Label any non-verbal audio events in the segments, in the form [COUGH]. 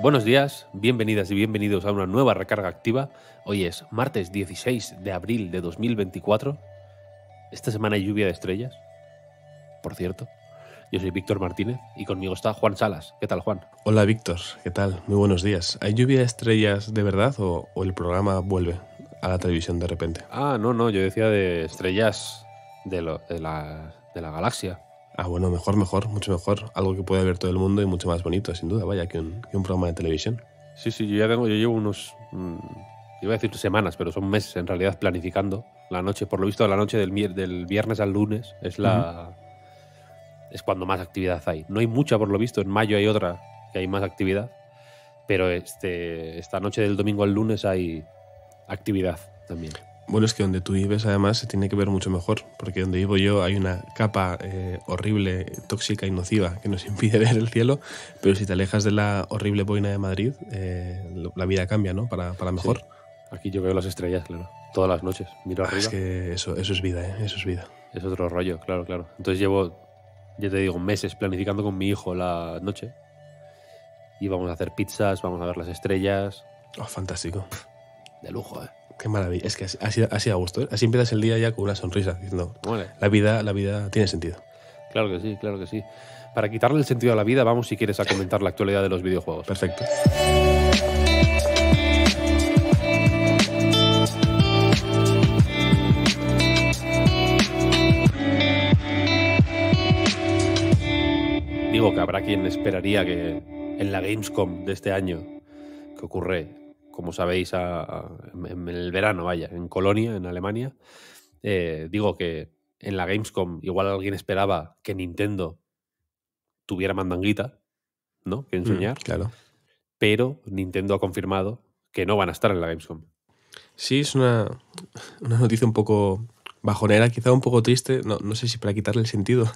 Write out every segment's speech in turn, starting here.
Buenos días, bienvenidas y bienvenidos a una nueva recarga activa. Hoy es martes 16 de abril de 2024. Esta semana hay lluvia de estrellas, por cierto. Yo soy Víctor Martínez y conmigo está Juan Salas. ¿Qué tal, Juan? Hola, Víctor. ¿Qué tal? Muy buenos días. ¿Hay lluvia de estrellas de verdad o, el programa vuelve a la televisión de repente? Ah, no, no. Yo decía de estrellas de, la, de la galaxia. Ah, bueno, mejor, mejor, mucho mejor. Algo que puede ver todo el mundo y mucho más bonito, sin duda, vaya, que un, programa de televisión. Sí, sí, yo ya tengo, yo llevo unos, mm, iba a decir semanas, pero son meses en realidad planificando la noche. Por lo visto, la noche del, del viernes al lunes es la... Es cuando más actividad hay. No hay mucha, por lo visto. En mayo hay otra que hay más actividad. Pero este, esta noche del domingo al lunes hay actividad también. Bueno, es que donde tú vives además se tiene que ver mucho mejor, porque donde vivo yo hay una capa eh, horrible, tóxica y nociva que nos [LAUGHS] impide ver el cielo, pero si te alejas de la horrible boina de Madrid, eh, la vida cambia, ¿no? Para, para mejor. Aquí yo veo las estrellas, claro, todas las noches, miro ah, arriba. Es que eso, eso es vida, ¿eh? Eso es vida. Es otro rollo, claro, claro. Entonces llevo, ya te digo, meses planificando con mi hijo la noche y vamos a hacer pizzas, vamos a ver las estrellas. Oh, fantástico. De lujo, ¿eh? Qué maravilla. Es que así, sido a gusto. ¿eh? Así empiezas el día ya con una sonrisa, diciendo, la vida, la vida tiene sentido. Claro que sí, claro que sí. Para quitarle el sentido a la vida, vamos si quieres a comentar la actualidad de los videojuegos. Perfecto. Digo que habrá quien esperaría que en la Gamescom de este año, que ocurre como sabéis, en, el verano, vaya, en Colonia, en Alemania. Eh, digo que en la Gamescom igual alguien esperaba que Nintendo tuviera mandanguita, ¿no? Que mm, enseñar. claro. Pero Nintendo ha confirmado que no van a estar en la Gamescom. Sí, es una, noticia un poco bajonera, quizá un poco triste, no, sé si para quitarle el sentido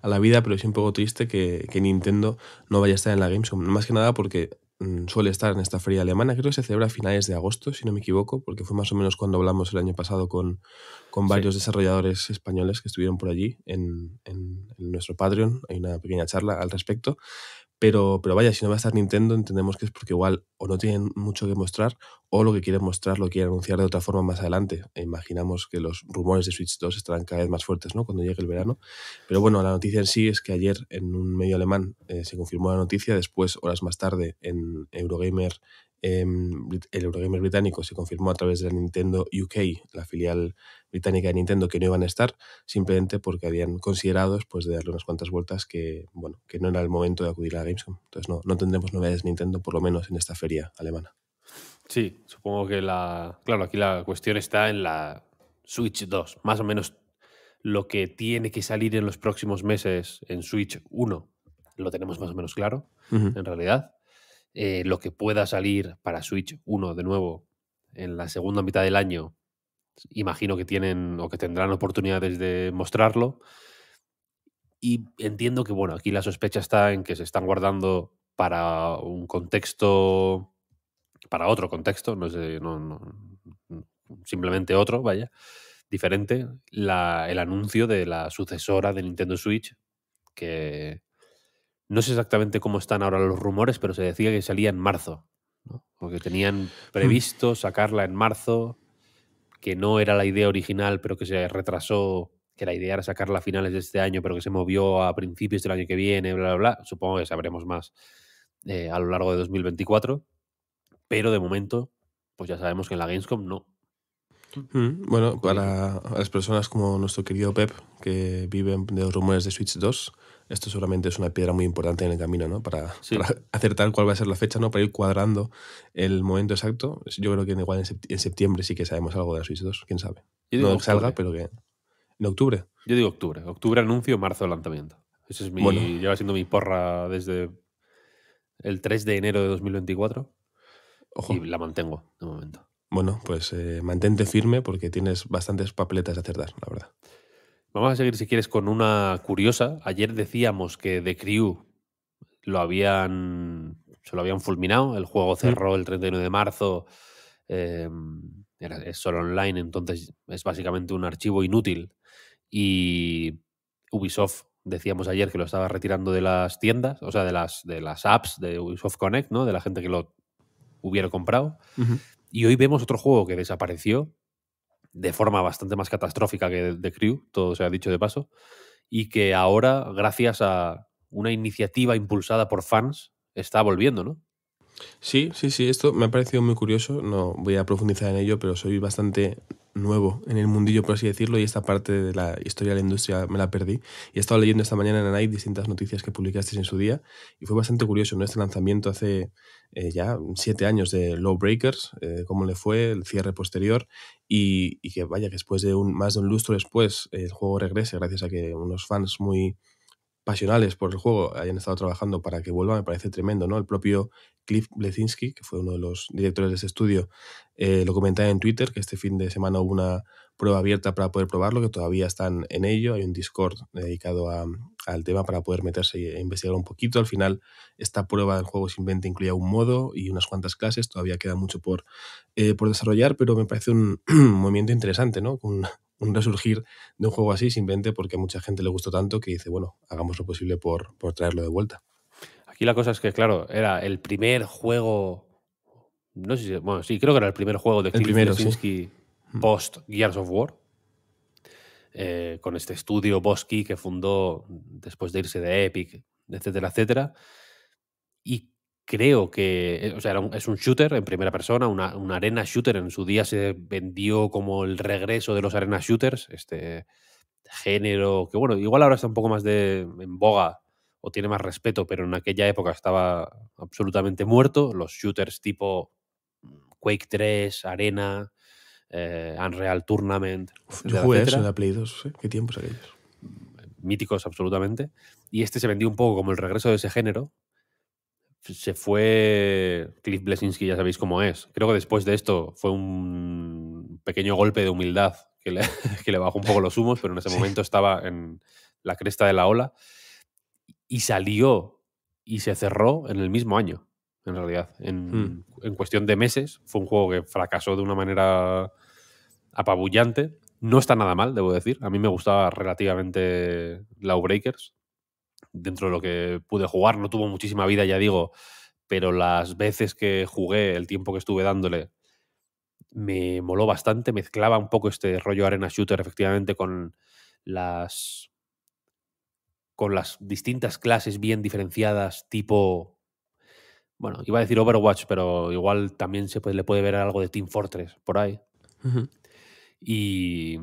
a la vida, pero es un poco triste que, que Nintendo no vaya a estar en la Gamescom. Más que nada porque Mm, suele estar en esta feria alemana. Creo que se celebra a finales de agosto, si no me equivoco, porque fue más o menos cuando hablamos el año pasado con, varios desarrolladores españoles que estuvieron por allí en, en, nuestro Patreon. Hay una pequeña charla al respecto. Pero, pero vaya, si no va a estar Nintendo, entendemos que es porque igual o no tienen mucho que mostrar o lo que quieren mostrar lo quieren anunciar de otra forma más adelante. E imaginamos que los rumores de Switch 2 estarán cada vez más fuertes ¿no? cuando llegue el verano. Pero bueno, la noticia en sí es que ayer en un medio alemán eh, se confirmó la noticia, después, horas más tarde, en Eurogamer Em, el Eurogamer británico se confirmó a través de la Nintendo UK, la filial británica de Nintendo, que no iban a estar, simplemente porque habían considerado, después pues, de darle unas cuantas vueltas, que, bueno, que no era el momento de acudir a la Gamescom. Entonces no, no tendremos novedades de Nintendo, por lo menos en esta feria alemana. Sí, supongo que la... Claro, aquí la cuestión está en la Switch 2, más o menos lo que tiene que salir en los próximos meses en Switch 1 lo tenemos más o menos claro, en realidad. Eh, lo que pueda salir para Switch 1 de nuevo en la segunda mitad del año, imagino que tienen o que tendrán oportunidades de mostrarlo. Y entiendo que, bueno, aquí la sospecha está en que se están guardando para un contexto, para otro contexto, no sé, no simplemente otro, vaya, diferente, la, el anuncio de la sucesora de Nintendo Switch, que no sé exactamente cómo están ahora los rumores, pero se decía que salía en marzo. ¿no? tenían hmm. previsto sacarla en marzo, que no era la idea original, pero que se retrasó, que la idea era sacarla a finales de este año, pero que se movió a principios del año que viene, bla, bla, bla. Supongo que sabremos más eh, a lo largo de 2024. Pero de momento, pues ya sabemos que en la Gamescom no. Hmm. Bueno, para las personas como nuestro querido Pep, que viven de los rumores de Switch 2, esto seguramente es una piedra muy importante en el camino, ¿no? Para, [LAUGHS] acertar cuál va a ser la fecha, ¿no? Para ir cuadrando el momento exacto. Yo creo que igual en septiembre sí que sabemos algo de la quién sabe. no salga, pero que... ¿En octubre? Yo digo octubre. Octubre anuncio, marzo lanzamiento. Eso es mi... Lleva siendo mi porra desde el 3 de enero de 2024. Ojo. Y la mantengo de momento. Bueno, pues eh, mantente firme porque tienes bastantes papeletas de acertar, la verdad. Vamos a seguir, si quieres, con una curiosa. Ayer decíamos que The Crew lo habían, se lo habían fulminado. El juego mm. cerró el 31 de marzo. Em, es solo online, entonces es básicamente un archivo inútil. Y Ubisoft, decíamos ayer que lo estaba retirando de las tiendas, o sea, de las, de las apps de Ubisoft Connect, ¿no? De la gente que lo hubiera comprado. Y hoy vemos otro juego que desapareció de forma bastante más catastrófica que The Crew, todo se ha dicho de paso, y que ahora, gracias a una iniciativa impulsada por fans, está volviendo, ¿no? Sí, sí, sí, esto me ha parecido muy curioso, no voy a profundizar en ello, pero soy bastante nuevo en el mundillo, por así decirlo, y esta parte de la historia de la industria me la perdí. Y he estado leyendo esta mañana en Night distintas noticias que publicasteis en su día, y fue bastante curioso, ¿no? Este lanzamiento hace eh, ya siete años de Low Breakers, eh, cómo le fue, el cierre posterior, y, y, que vaya, que después de un, más de un lustro después, el juego regrese, gracias a que unos fans muy pasionales por el juego hayan estado trabajando para que vuelva, me parece tremendo, ¿no? El propio Cliff Bleszinski, que fue uno de los directores de ese estudio, eh, lo comentaba en Twitter, que este fin de semana hubo una prueba abierta para poder probarlo, que todavía están en ello, hay un Discord dedicado al tema para poder meterse e investigar un poquito. Al final, esta prueba del juego venta incluía un modo y unas cuantas clases, todavía queda mucho por, eh, por desarrollar, pero me parece un [CLEARS THROAT] movimiento interesante, ¿no? un resurgir de un juego así simplemente porque a mucha gente le gustó tanto que dice, bueno, hagamos lo posible por, traerlo de vuelta. Aquí la cosa es que, claro, era el primer juego. No sé si. Bueno, sí, creo que era el primer juego de primero mm. post Gears of War. Eh, con este estudio Bosky que fundó después de irse de Epic, etcétera, etcétera. Y creo que eh, o sea, es un shooter en primera persona, una, arena shooter. En su día se vendió como el regreso de los arena shooters, este género que, bueno, igual ahora está un poco más de, en boga o tiene más respeto, pero en aquella época estaba absolutamente muerto. Los shooters tipo Quake 3, Arena, eh, Unreal Tournament. yo jugué eso en la Play 2, ¿qué tiempos aquellos? Míticos, absolutamente. Y este se vendió un poco como el regreso de ese género, se fue Cliff Blesinski, ya sabéis cómo es. Creo que después de esto fue un pequeño golpe de humildad que le, [LAUGHS] bajó un poco los humos, pero en ese momento estaba en la cresta de la ola y salió y se cerró en el mismo año, en realidad. En, hmm. en cuestión de meses, fue un juego que fracasó de una manera apabullante. No está nada mal, debo decir. A mí me gustaba relativamente Lawbreakers dentro de lo que pude jugar. No tuvo muchísima vida, ya digo, pero las veces que jugué, el tiempo que estuve dándole, me moló bastante. Mezclaba un poco este rollo arena shooter, efectivamente, con las con las distintas clases bien diferenciadas, tipo. Bueno, iba a decir Overwatch, pero igual también se le puede ver algo de Team Fortress por ahí. Y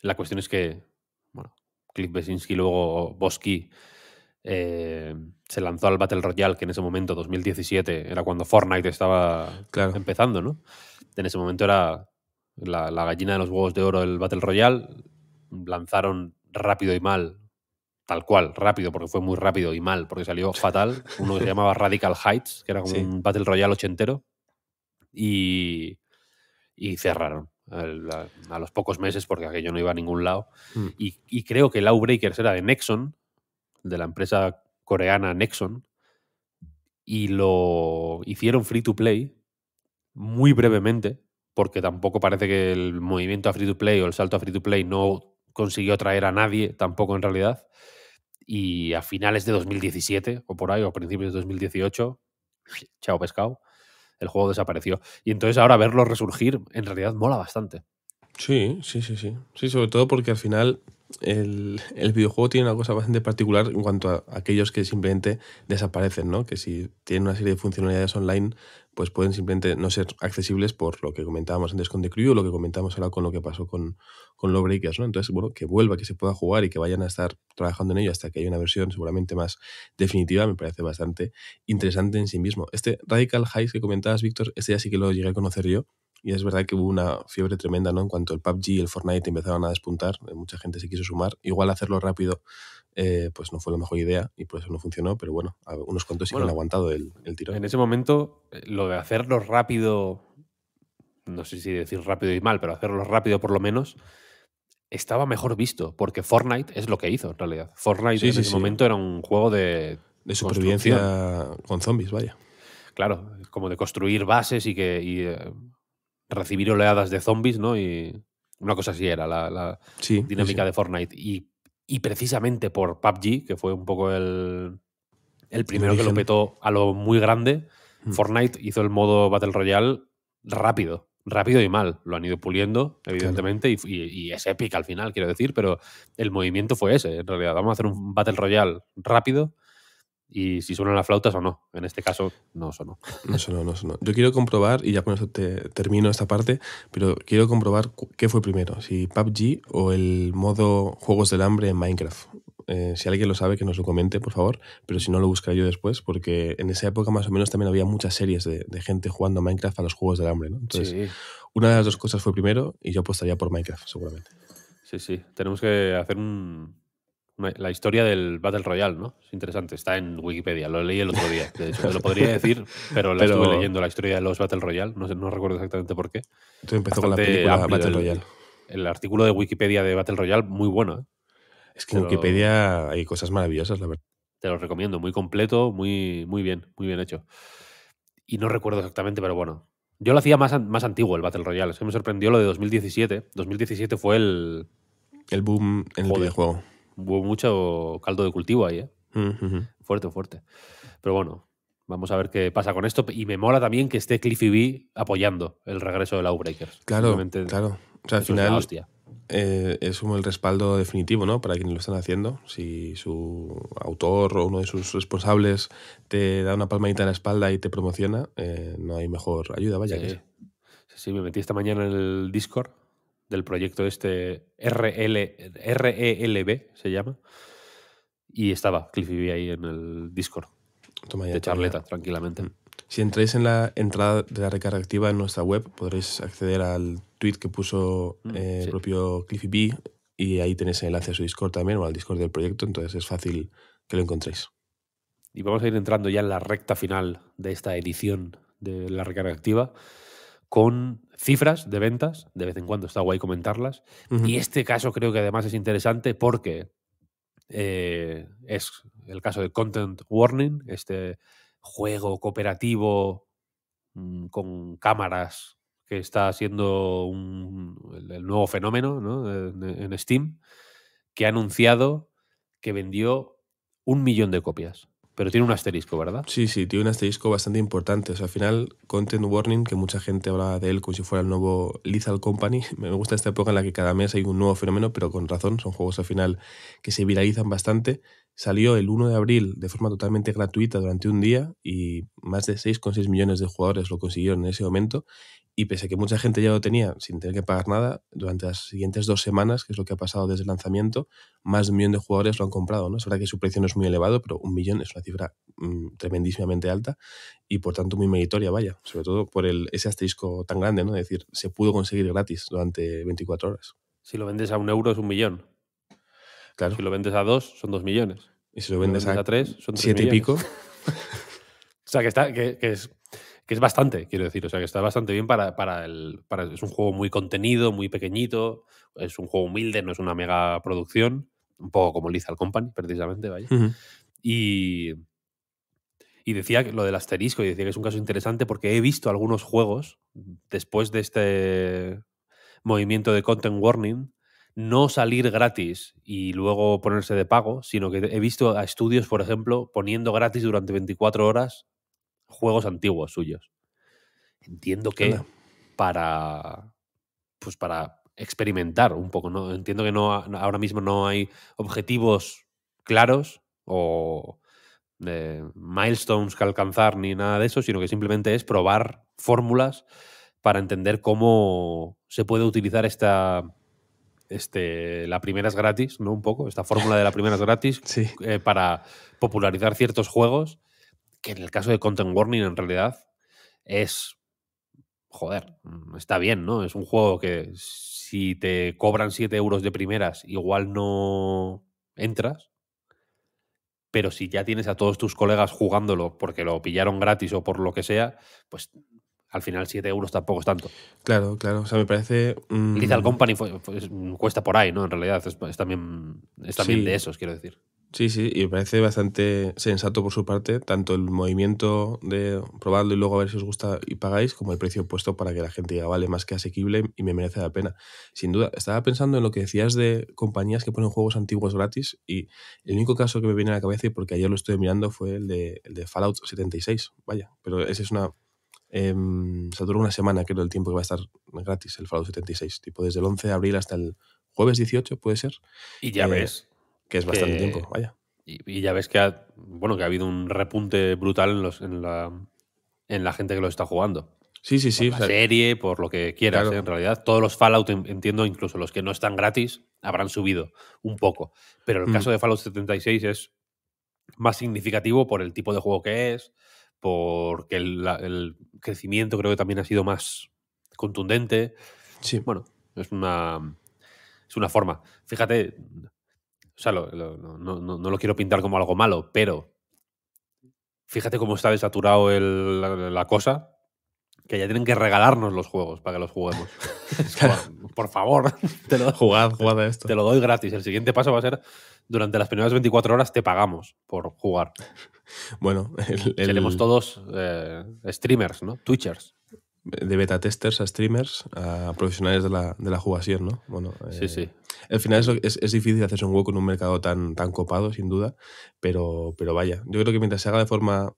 la cuestión es que, bueno, Cliff Besinski, luego Boski eh, se lanzó al Battle Royale, que en ese momento, 2017, era cuando Fortnite estaba empezando, ¿no? En ese momento era la, gallina de los huevos de oro del Battle Royale. Lanzaron rápido y mal, tal cual, rápido, porque fue muy rápido y mal, porque salió [LAUGHS] fatal. Uno que se llamaba Radical Heights, que era como un Battle Royale ochentero. Y, cerraron a, los pocos meses porque aquello no iba a ningún lado. Hmm. Y, creo que el era de Nexon, de la empresa coreana Nexon y lo hicieron free to play muy brevemente, porque tampoco parece que el movimiento a free to play o el salto a free to play no consiguió traer a nadie tampoco en realidad. Y a finales de 2017 o por ahí, o a principios de 2018, [LAUGHS] chao pescado, el juego desapareció. Y entonces ahora verlo resurgir en realidad mola bastante. Sí, sí, sí, sí. Sí, sobre todo porque al final el, videojuego tiene una cosa bastante particular en cuanto a aquellos que simplemente desaparecen, ¿no? Que si tienen una serie de funcionalidades online, pues pueden simplemente no ser accesibles por lo que comentábamos antes con The Crew lo que comentábamos ahora con lo que pasó con, con Breakers, ¿no? Entonces, bueno, que vuelva, que se pueda jugar y que vayan a estar trabajando en ello hasta que haya una versión seguramente más definitiva, me parece bastante interesante en sí mismo. Este Radical Highs que comentabas, Víctor, este ya sí que lo llegué a conocer yo y es verdad que hubo una fiebre tremenda, ¿no? En cuanto el PUBG y el Fortnite empezaron a despuntar, eh, mucha gente se quiso sumar. Igual hacerlo rápido, eh, pues no fue la mejor idea y por eso no funcionó, pero bueno, unos cuantos sí han aguantado el, el tirón. En ese momento, eh, lo de hacerlo rápido, no sé si decir rápido y mal, pero hacerlo rápido por lo menos, estaba mejor visto, porque Fortnite es lo que hizo en realidad. Fortnite en ese momento era un juego de. De supervivencia con zombies, vaya. Claro, como de construir bases y que recibir oleadas de zombies, ¿no? Y una cosa así era la, dinámica de Fortnite. Y, precisamente por PUBG, que fue un poco el, el primero que lo petó a lo muy grande, mm. Fortnite hizo el modo Battle Royale rápido. Rápido y mal. Lo han ido puliendo, evidentemente, y, y, es épica al final, quiero decir, pero el movimiento fue ese. En realidad, vamos a hacer un Battle Royale rápido y si suenan las flautas o no. En este caso, no sonó. No sonó, no sonó. Yo quiero comprobar, y ya con eso te termino esta parte, pero quiero comprobar qué fue primero, si PUBG o el modo Juegos del Hambre en Minecraft. Eh, si alguien lo sabe, que nos lo comente, por favor, pero si no, lo buscaré yo después, porque en esa época más o menos también había muchas series de, gente jugando a Minecraft a los Juegos del Hambre, Entonces, una de las dos cosas fue primero y yo apostaría por Minecraft, seguramente. Sí, sí, tenemos que hacer un, la historia del Battle Royale, ¿no? Es interesante, está en Wikipedia, lo leí el otro día. lo podría decir, [LAUGHS] pero la estuve leyendo, la historia de los Battle Royale, no, recuerdo exactamente por qué. empezó con la película Battle Royale. El, artículo de Wikipedia de Battle Royale, muy bueno. ¿eh? Es que en Wikipedia hay cosas maravillosas, la verdad. Te lo recomiendo, muy completo, muy, muy bien, muy bien hecho. Y no recuerdo exactamente, pero bueno. Yo lo hacía más, más antiguo el Battle Royale, es que me sorprendió lo de 2017. 2017 fue el... El boom en el videojuego hubo mucho caldo de cultivo ahí, ¿eh? Fuerte, fuerte. Pero bueno, Vamos a ver qué pasa con esto. Y me mola también que esté Cliffy B apoyando el regreso de Lawbreakers. Claro, claro. O sea, al final eh, es, como el respaldo definitivo, ¿no? Para quienes lo están haciendo. Si su autor o uno de sus responsables te da una palmadita en la espalda y te promociona, eh, no hay mejor ayuda, vaya que sí. Sí, me metí esta mañana en el Discord del proyecto este RL, RELB, se llama. Y estaba Cliffy B ahí en el Discord. Toma ya, de charleta, mm. tranquilamente. Si entráis en la entrada de la recarga activa en nuestra web, podréis acceder al tweet que puso mm, eh, el propio Cliffy B y ahí tenéis el enlace a su Discord también o al Discord del proyecto, entonces es fácil que lo encontréis. Y vamos a ir entrando ya en la recta final de esta edición de la recarga activa con cifras de ventas, de vez en cuando está guay comentarlas. Y este caso creo que además es interesante porque eh, es el caso de Content Warning, este juego cooperativo mm, con cámaras que está siendo un, el, nuevo fenómeno en Steam, que ha anunciado que vendió un millón de copias. Pero tiene un asterisco, ¿verdad? Sí, sí, tiene un asterisco bastante importante. O sea, al final, Content Warning, que mucha gente habla de él como si fuera el nuevo Lethal Company. [LAUGHS] Me gusta esta época en la que cada mes hay un nuevo fenómeno, pero con razón, son juegos al final que se viralizan bastante Salió el 1 de abril de forma totalmente gratuita durante un día y más de 6,6 millones de jugadores lo consiguieron en ese momento. Y pese a que mucha gente ya lo tenía sin tener que pagar nada, durante las siguientes dos semanas, que es lo que ha pasado desde el lanzamiento, más de un millón de jugadores lo han comprado. ¿no? Es verdad que su precio no es muy elevado, pero un millón es una cifra mm, tremendísimamente alta y por tanto muy meritoria, vaya. Sobre todo por el, ese asterisco tan grande, ¿no? Es decir, se pudo conseguir gratis durante 24 horas. Si lo vendes a un euro es un millón. Si lo vendes a dos, son dos millones. Y si lo vendes, a tres, son siete y pico. [LAUGHS] o sea, que, está, que, es, que es bastante, quiero decir. O sea, que está bastante bien para, para el. es un juego muy contenido, muy pequeñito. Es un juego humilde, no es una mega producción. Un poco como Lizal Company, precisamente, vaya. Y. Y decía lo del asterisco, y decía que es un caso interesante porque he visto algunos juegos después de este movimiento de content warning no salir gratis y luego ponerse de pago, sino que he visto a estudios, por ejemplo, poniendo gratis durante 24 horas juegos antiguos suyos. Entiendo que para pues para experimentar un poco, Entiendo que no ahora mismo no hay objetivos claros o eh, milestones que alcanzar ni nada de eso, sino que simplemente es probar fórmulas para entender cómo se puede utilizar esta este, la primera es gratis, ¿no? Un poco, esta fórmula de la primera es gratis [LAUGHS] eh, para popularizar ciertos juegos, que en el caso de Content Warning en realidad es, joder, mm, está bien, ¿no? Es un juego que si te cobran 7 euros de primeras, igual no entras, pero si ya tienes a todos tus colegas jugándolo porque lo pillaron gratis o por lo que sea, pues al final 7 euros tampoco es tanto. Claro, claro. O sea, me parece. Quizá mm, el Company cuesta por ahí, ¿no? En realidad, es, también, de esos, quiero decir. Sí, sí, y me parece bastante sensato por su parte, tanto el movimiento de probarlo y luego a ver si os gusta y pagáis, como el precio puesto para que la gente diga, vale, más que asequible y me merece la pena. Sin duda, estaba pensando en lo que decías de compañías que ponen juegos antiguos gratis y el único caso que me viene a la cabeza, y porque ayer lo estuve mirando, fue el de, el de Fallout 76, vaya, pero ese es una Em, se dura una semana, creo, el tiempo que va a estar gratis el Fallout 76. Tipo, desde el 11 de abril hasta el jueves 18, puede ser. Y ya eh, ves. Que es bastante tiempo, vaya. Y, ya ves que ha, bueno, que ha habido un repunte brutal en, los, en, la, en la gente que lo está jugando. Sí, sí, sí. Por serie, por lo que quieras, ¿eh? en realidad. Todos los Fallout, entiendo, incluso los que no están gratis, habrán subido un poco. Pero el mm. caso de Fallout 76 es más significativo por el tipo de juego que es, porque el, crecimiento creo que también ha sido más contundente. Sí. Bueno, es una, es una forma. Fíjate, o sea, no, no, no, lo quiero pintar como algo malo, pero fíjate cómo está desaturado el, la, cosa que ya tienen que regalarnos los juegos para que los juguemos. [LAUGHS] Por favor, [LAUGHS] te lo, jugad, esto. Te lo doy gratis. El siguiente paso va a ser, durante las primeras 24 horas te pagamos por jugar. [LAUGHS] Bueno, tenemos todos eh, streamers, ¿no? Twitchers. De beta testers a streamers, a profesionales de la, jugación, ¿no? Bueno, sí, eh, sí. Al final es, es, difícil hacerse un hueco en un mercado tan, tan copado, sin duda, pero, pero vaya, yo creo que mientras se haga de forma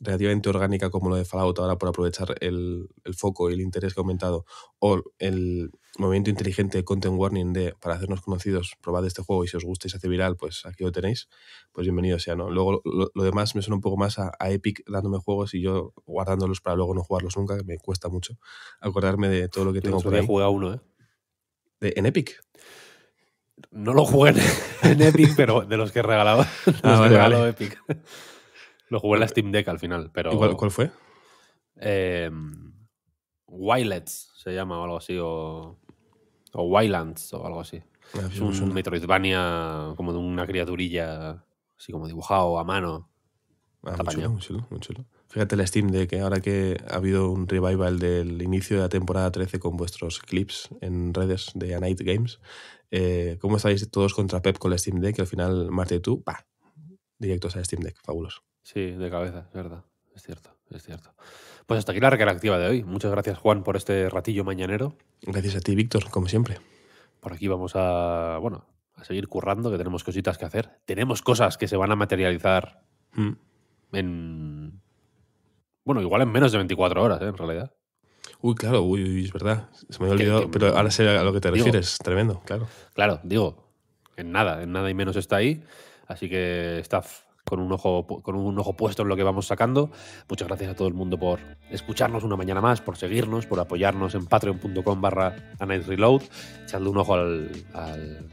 relativamente orgánica como lo de Fallout ahora por aprovechar el, el foco y el interés que ha aumentado, o el movimiento inteligente de content warning de para hacernos conocidos, probad este juego y si os gusta y se hace viral, pues aquí lo tenéis, pues bienvenido sea, ¿no? Luego lo, demás me suena un poco más a, Epic dándome juegos y yo guardándolos para luego no jugarlos nunca, que me cuesta mucho acordarme de todo lo que tengo que jugar uno, ¿eh? ¿De, ¿En Epic? No lo jugué en, [LAUGHS] Epic, pero de los que regalaba. Ah, los ah, vale, regaló Epic. Lo jugué en la Steam Deck al final, pero. Cuál, cuál, fue? Eh, se llama o algo así, o. O Wildlands o algo así. Ah, es un Metroidvania como de una criaturilla, así como dibujado a mano. Ah, muy chulo, muy Fíjate la Steam Deck, ¿eh? ahora que ha habido un revival del inicio de la temporada 13 con vuestros clips en redes de A Night Games, eh, ¿cómo estáis todos contra Pep con la Steam Deck? al final, Marte y tú, pa, directos a Steam Deck, fabuloso. Sí, de cabeza, es verdad. Es cierto, es cierto. Pues hasta aquí la recarga de hoy. Muchas gracias, Juan, por este ratillo mañanero. Gracias a ti, Víctor, como siempre. Por aquí vamos a, bueno, a seguir currando, que tenemos cositas que hacer. Tenemos cosas que se van a materializar mm. en... Bueno, igual en menos de 24 horas, ¿eh? en realidad. Uy, claro, uy, es verdad. Se me había olvidado, pero ahora sé a lo que te refieres. Tremendo, claro. Claro, digo, en nada, en nada y menos está ahí. Así que, staff, con un ojo, con un ojo puesto en lo que vamos sacando. Muchas gracias a todo el mundo por escucharnos una mañana más, por seguirnos, por apoyarnos en patreon.com barra Reload, echando un ojo al, al,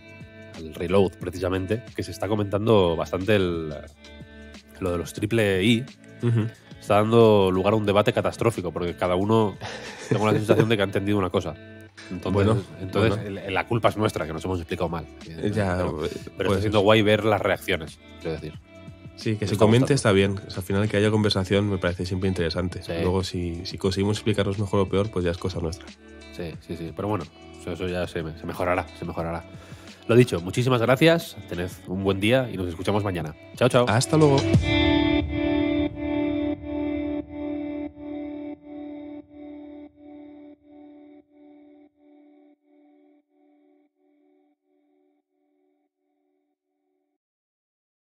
reload precisamente, que se está comentando bastante el, lo de los triple I. Está dando lugar a un debate catastrófico, porque cada uno tengo la sensación de que ha entendido una cosa. Entonces, bueno, entonces la culpa es nuestra, que nos hemos explicado mal. Ya, pero, está pues siendo guay ver las reacciones, quiero decir. Sí, que se comente está bien. al final que haya conversación me parece siempre interesante. Luego, si, si, conseguimos explicaros mejor o peor, pues ya es cosa nuestra. Sí, sí, sí. Pero bueno, eso, ya se, se, mejorará, se mejorará. Lo dicho, muchísimas gracias, tened un buen día y nos escuchamos mañana. Chao, chao. Hasta luego.